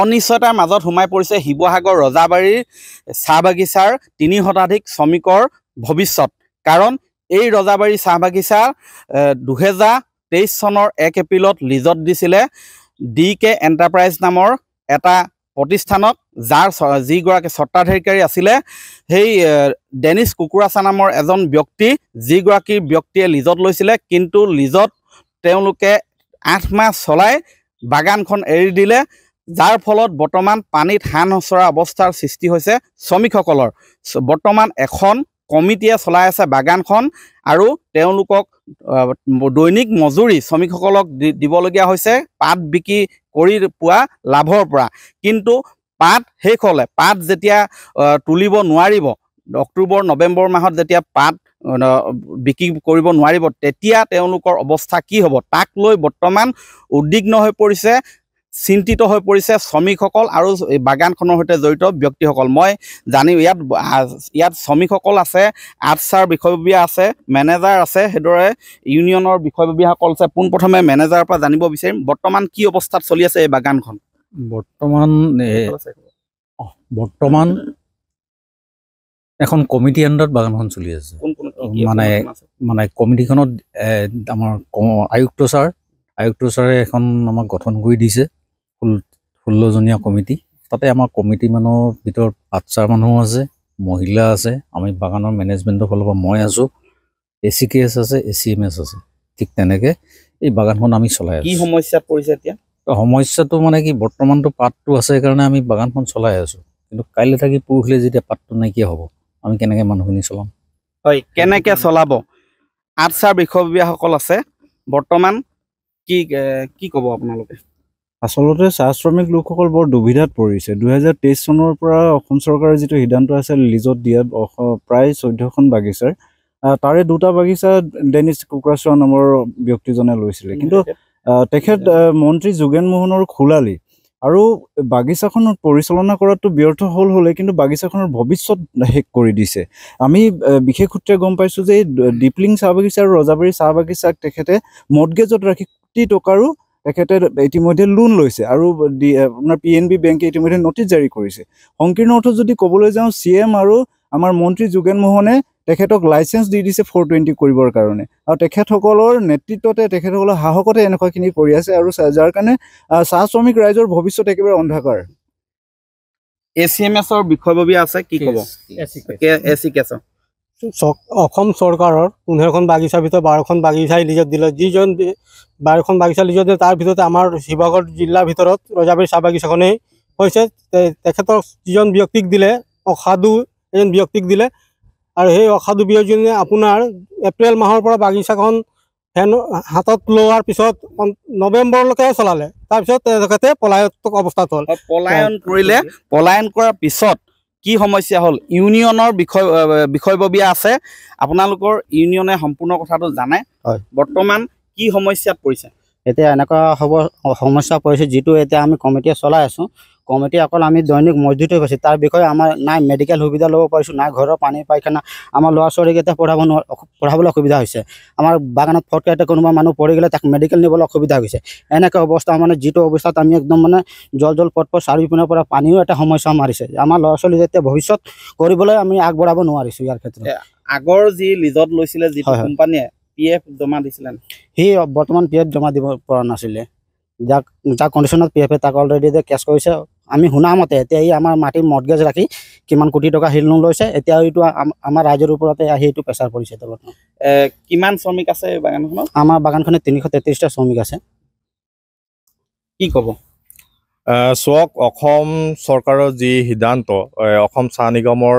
অনিশ্চয়তাৰ মাজত সোমাই পৰিছে শিৱসাগৰ ৰজাবাৰীৰ চাহ বাগিচাৰ তিনি শতাধিক শ্ৰমিকৰ ভৱিষ্যত কাৰণ এই ৰজাবাৰী চাহ বাগিচা দুহেজাৰ তেইছ চনৰ এক এপ্ৰিলত লিজত দিছিলে ডি কে এণ্টাৰপ্ৰাইজ নামৰ এটা প্ৰতিষ্ঠানক যাৰ যিগৰাকী স্বত্বাধিকাৰী আছিলে সেই ডেনিছ কুকুৰাচা নামৰ এজন ব্যক্তি যিগৰাকী ব্যক্তিয়ে লিজত লৈছিলে কিন্তু লিজত তেওঁলোকে আঠ মাহ চলাই বাগানখন এৰি দিলে যাৰ ফলত বৰ্তমান পানীত হান সচৰা অৱস্থাৰ সৃষ্টি হৈছে শ্ৰমিকসকলৰ বৰ্তমান এখন কমিটিয়ে চলাই আছে বাগানখন আৰু তেওঁলোকক দৈনিক মজুৰি শ্ৰমিকসকলক দিবলগীয়া হৈছে পাত বিক্ৰী কৰি পোৱা লাভৰ পৰা কিন্তু পাত শেষ হ'লে পাত যেতিয়া তুলিব নোৱাৰিব অক্টোবৰ নৱেম্বৰ মাহত যেতিয়া পাত বিক্ৰী কৰিব নোৱাৰিব তেতিয়া তেওঁলোকৰ অৱস্থা কি হ'ব তাক লৈ বৰ্তমান উদ্বিগ্ন হৈ পৰিছে চিন্তিত হৈ পৰিছে শ্ৰমিকসকল আৰু বাগানখনৰ সৈতে জড়িত ব্যক্তিসকল মই জানি ইয়াত ইয়াত শ্ৰমিকসকল আছে আৰ্টছাৰ বিষয়ববীয়া আছে মেনেজাৰ আছে সেইদৰে ইউনিয়নৰ বিষয়ববীয়াসকল আছে পোনপ্ৰথমে মেনেজাৰৰ পৰা জানিব বিচাৰিম বৰ্তমান কি অৱস্থাত চলি আছে এই বাগানখন বৰ্তমান বৰ্তমান এখন কমিটি আণ্ডাৰত বাগানখন চলি আছে মানে মানে কমিটিখনত আমাৰ আয়ুক্ত ছাৰ আয়ুক্ত ছাৰে এখন আমাক গঠন কৰি দিছে ষোল্লজনীয়া কমিটি তাতে আমাৰ কমিটি মানুহৰ ভিতৰত বাচ্ছাৰ মানুহ আছে মহিলা আছে আমি বাগানৰ মেনেজমেণ্টৰ ফালৰ পৰা মই আছোঁ এ চি কে এছ আছে এ চি এম এছ আছে ঠিক তেনেকৈ এই বাগানখন আমি চলাই আছোঁ কি সমস্যাত পৰিছে এতিয়া সমস্যাটো মানে কি বৰ্তমানটো পাতটো আছে কাৰণে আমি বাগানখন চলাই আছোঁ কিন্তু কাইলৈ থাকি পুৰুষলৈ যেতিয়া পাতটো নাইকিয়া হ'ব আমি কেনেকৈ মানুহখিনি চলাম হয় কেনেকৈ চলাব আঠ চাৰ বিষয়ববীয়াসকল আছে বৰ্তমান কি কি ক'ব আপোনালোকে আচলতে চাহ শ্ৰমিক লোকসকল বৰ দুবিধাত পৰিছে দুহেজাৰ তেইছ চনৰ পৰা অসম চৰকাৰে যিটো সিদ্ধান্ত আছে লিজত দিয়া প্ৰায় চৈধ্যখন বাগিচাৰ তাৰে দুটা বাগিচা ডেনিছ কুকুৰাচোৱা নামৰ ব্যক্তিজনে লৈছিলে কিন্তু তেখেত মন্ত্ৰী যোগেন মোহনৰ খোলালি আৰু বাগিচাখন পৰিচালনা কৰাটো ব্যৰ্থ হ'ল হ'লে কিন্তু বাগিচাখনৰ ভৱিষ্যত শেষ কৰি দিছে আমি বিশেষ সূত্ৰে গম পাইছোঁ যে এই দিপলিং চাহ বাগিচা আৰু ৰজাবাৰী চাহ বাগিচাক তেখেতে মদগেজত ৰাখি কোটি টকাৰো তেখেতে ইতিমধ্যে লোন লৈছে আৰু আপোনাৰ পি এন বি বেংকে ইতিমধ্যে নটিছ জাৰি কৰিছে সংকীৰ্ণ অৰ্থত যদি ক'বলৈ যাওঁ চি এম আৰু আমাৰ মন্ত্ৰী যোগেন মোহনে তেখেতক লাইচেঞ্চ দি দিছে ফ'ৰ টুৱেণ্টি কৰিবৰ কাৰণে আৰু তেখেতসকলৰ নেতৃত্বতে তেখেতসকলৰ সাহসতে এনেকুৱাখিনি কৰি আছে আৰু যাৰ কাৰণে চাহ শ্ৰমিক ৰাইজৰ ভৱিষ্যত একেবাৰে অন্ধকাৰ এ চি এম এছৰ বিষয়ববীয়া আছে কি ক'ব এ চি কেছ অসম চৰকাৰৰ পোন্ধৰখন বাগিচাৰ ভিতৰত বাৰখন বাগিচাই লিজত দিলে যিজন বাৰখন বাগিচা লিজত দিলে তাৰ ভিতৰতে আমাৰ শিৱসাগৰ জিলাৰ ভিতৰত ৰজাবাৰী চাহ বাগিচাখনেই হৈছে তেখেতক যিজন ব্যক্তিক দিলে অসাধু এজন ব্যক্তিক দিলে আৰু সেই অসাধু ব্যক্তিজনে আপোনাৰ এপ্ৰিল মাহৰ পৰা বাগিচাখন ফেন হাতত লোৱাৰ পিছত নৱেম্বৰলৈকে চলালে তাৰপিছত তেখেতে পলায়ন অৱস্থাত হ'ল পলায়ন কৰিলে পলায়ন কৰাৰ পিছত কি সমস্যা হ'ল ইউনিয়নৰ বিষয় বিষয়ববীয়া আছে আপোনালোকৰ ইউনিয়নে সম্পূৰ্ণ কথাটো জানে হয় বৰ্তমান কি সমস্যাত পৰিছে এতিয়া এনেকুৱা হ'ব সমস্যা পৰিছে যিটো এতিয়া আমি কমিটিয়ে চলাই আছোঁ কমিটি অকল আমি দৈনিক হৈ হৈছোঁ তাৰ বিষয়ে আমাৰ নাই মেডিকেল সুবিধা ল'ব পাৰিছোঁ নাই ঘৰৰ পানী পায়খানা আমাৰ ল'ৰা ছোৱালীক এতিয়া পঢ়াব পঢ়াবলৈ অসুবিধা হৈছে আমাৰ বাগানত ফটকাই কোনোবা মানুহ পৰি গ'লে তাক মেডিকেল নিবলৈ অসুবিধা হৈছে এনেকৈ অৱস্থা মানে যিটো অৱস্থাত আমি একদম মানে জল জল পথ পট চাৰিওপিনৰ পৰা পানীও এটা সমস্যা মাৰিছে আমাৰ ল'ৰা ছোৱালী যেতিয়া ভৱিষ্যত কৰিবলৈ আমি আগবঢ়াব নোৱাৰিছোঁ ইয়াৰ ক্ষেত্ৰত আগৰ যি লিজত লৈছিলে যি কোম্পানীয়ে পি এফ জমা দিছিলে সি বৰ্তমান পি এফ জমা দিব পৰা নাছিলে যাক যাক কণ্ডিশ্যনত পি এফে তাক অলৰেডি কেছ কৰিছে আমি শুনামতে এতিয়া এই আমাৰ মাটিৰ মৰ্গেজ ৰাখি কিমান কোটি টকা হিল লৈছে এতিয়া এইটো আমাৰ ৰাইজৰ ওপৰতে আহি এইটো প্ৰেচাৰ পৰিছে তলত কিমান শ্ৰমিক আছে বাগানখনত আমাৰ বাগানখনে তিনিশ তেত্ৰিছটা শ্ৰমিক আছে কি ক'ব চক অসম চৰকাৰৰ যি সিদ্ধান্ত অসম চাহ নিগমৰ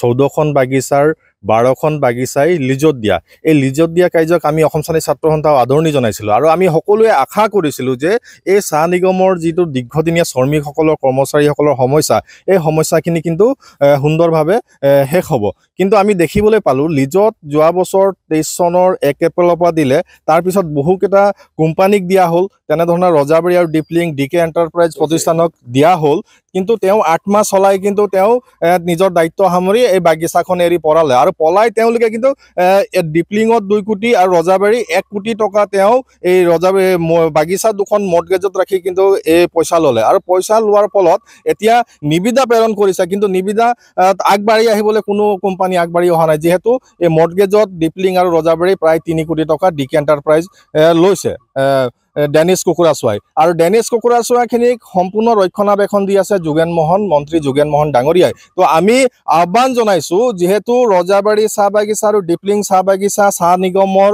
চৈধ্যখন বাগিচাৰ বাৰখন বাগিচাই লিজত দিয়া এই লিজত দিয়া কাৰ্যক আমি অসম চানী ছাত্ৰ সন্থাও আদৰণি জনাইছিলোঁ আৰু আমি সকলোৱে আশা কৰিছিলোঁ যে এই চাহ নিগমৰ যিটো দীৰ্ঘদিনীয়া শ্ৰমিকসকলৰ কৰ্মচাৰীসকলৰ সমস্যা এই সমস্যাখিনি কিন্তু সুন্দৰভাৱে শেষ হ'ব কিন্তু আমি দেখিবলৈ পালোঁ লিজত যোৱা বছৰ তেইছ চনৰ এক এপ্ৰিলৰ পৰা দিলে তাৰপিছত বহুকেইটা কোম্পানীক দিয়া হ'ল তেনেধৰণৰ ৰজাবাৰী আৰু ডিপলিং ডি কে এণ্টাৰপ্ৰাইজ প্ৰতিষ্ঠানক দিয়া হ'ল কিন্তু তেওঁ আঠমাহ চলাই কিন্তু তেওঁ নিজৰ দায়িত্ব সামৰি এই বাগিচাখন এৰি পৰালে আৰু আৰু পলাই তেওঁলোকে কিন্তু ডিপলিঙত দুই কোটি আৰু ৰজাবাৰী এক কোটি টকা তেওঁ এই ৰজা বাগিচা দুখন মৰ্গেজত ৰাখি কিন্তু এই পইচা ল'লে আৰু পইচা লোৱাৰ ফলত এতিয়া নিবিদা প্ৰেৰণ কৰিছে কিন্তু নিবিদা আগবাঢ়ি আহিবলৈ কোনো কোম্পানী আগবাঢ়ি অহা নাই যিহেতু এই মৰ্গেজত ডিপলিং আৰু ৰজাবাৰী প্ৰায় তিনি কোটি টকা ডিকে এণ্টাৰপ্ৰাইজ লৈছে ডেনিছ কুকুৰা চোৱাই আৰু ডেনিছ কুকুৰা চোৱাখিনিক সম্পূৰ্ণ ৰক্ষণাবেক্ষণ দি আছে যোগেন মোহন মন্ত্ৰী যোগেন মোহন ডাঙৰীয়াই তো আমি আহ্বান জনাইছো যিহেতু ৰজাবাৰী চাহ বাগিচা আৰু ডিপলিং চাহ বাগিচা চাহ নিগমৰ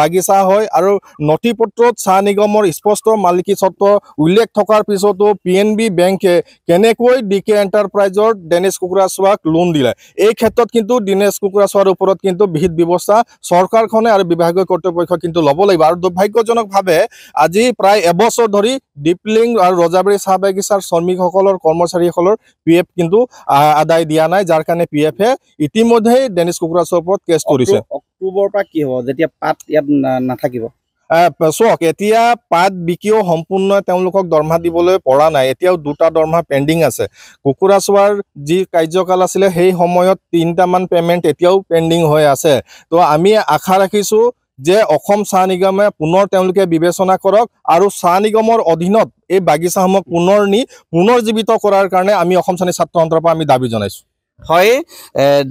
বাগিচা হয় আৰু নথি পত্ৰত চাহ নিগমৰ স্পষ্ট মালিকী স্বত্ব উল্লেখ থকাৰ পিছতো পি এন বি বেংকে কেনেকৈ ডি কে এণ্টাৰপ্ৰাইজৰ কুকুৰা চোৱাক লোন দিলে এই ক্ষেত্ৰত কিন্তু কুকুৰা চোৱাৰ ওপৰত কিন্তু বিহিত ব্যৱস্থা চৰকাৰখনে আৰু বিভাগীয় কৰ্তৃপক্ষই কিন্তু ল'ব লাগিব আৰু দুৰ্ভাগ্যজনকভাৱে আজি প্রায় এবছর ধরে ডিপলিং আর রজাবড়ি চাহ বাগিচার শ্রমিকসলের কর্মচারীসলের পি এফ কিন্তু আদায় দিয়া নাই যার কারণে পি এফে ইতিমধ্যেই ডেনিশ কুকুরা চৌপত কেস তুলিছে অক্টোবরপা কি হব যেটা পাত নাথাকিব চক এতিয়া পাত বিকিও তেওঁলোকক দরমা দিবলৈ পৰা নাই এতিয়াও দুটা দরমা পেন্ডিং আছে কুকুরা চোয়ার যি কার্যকাল আছিলে সেই সময়ত তিনটামান পেমেন্ট এতিয়াও পেন্ডিং হয়ে আছে তো আমি আশা রাখিছো যে অসম চাহ নিগমে পুনৰ তেওঁলোকে বিবেচনা কৰক আৰু চাহ নিগমৰ অধীনত এই বাগিচাসমূহ পুনৰ নি পুনৰ জীৱিত কৰাৰ কাৰণে আমি অসম শ্ৰেণী সন্থাৰ পৰা আমি দাবী জনাইছোঁ হয়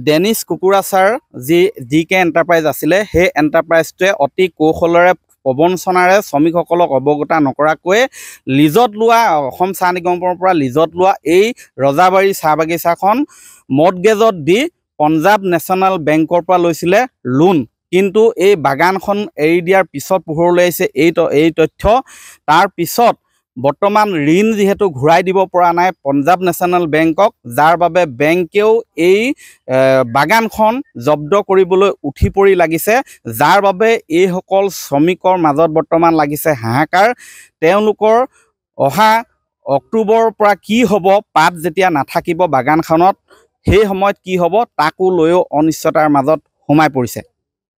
ডেনিছ কুকুৰা ছাৰ যি জি কে এণ্টাৰপ্ৰাইজ আছিলে সেই এণ্টাৰপ্ৰাইজটোৱে অতি কৌশলেৰে প্ৰৱঞ্চনাৰে শ্ৰমিকসকলক অৱগত নকৰাকৈয়ে লিজত লোৱা অসম চাহ নিগমৰ পৰা লিজত লোৱা এই ৰজাবাৰী চাহ বাগিচাখন মদগেজত দি পঞ্জাব নেশ্যনেল বেংকৰ পৰা লৈছিলে লোন কিন্তু এই বাগানখন এৰি দিয়াৰ পিছত পোহৰলৈ আহিছে এই এই তথ্য তাৰপিছত বৰ্তমান ঋণ যিহেতু ঘূৰাই দিব পৰা নাই পঞ্জাৱ নেশ্যনেল বেংকক যাৰ বাবে বেংকেও এই বাগানখন জব্দ কৰিবলৈ উঠি পৰি লাগিছে যাৰ বাবে এইসকল শ্ৰমিকৰ মাজত বৰ্তমান লাগিছে হাহাকাৰ তেওঁলোকৰ অহা অক্টোবৰৰ পৰা কি হ'ব পাত যেতিয়া নাথাকিব বাগানখনত সেই সময়ত কি হ'ব তাকো লৈও অনিশ্চতাৰ মাজত সোমাই পৰিছে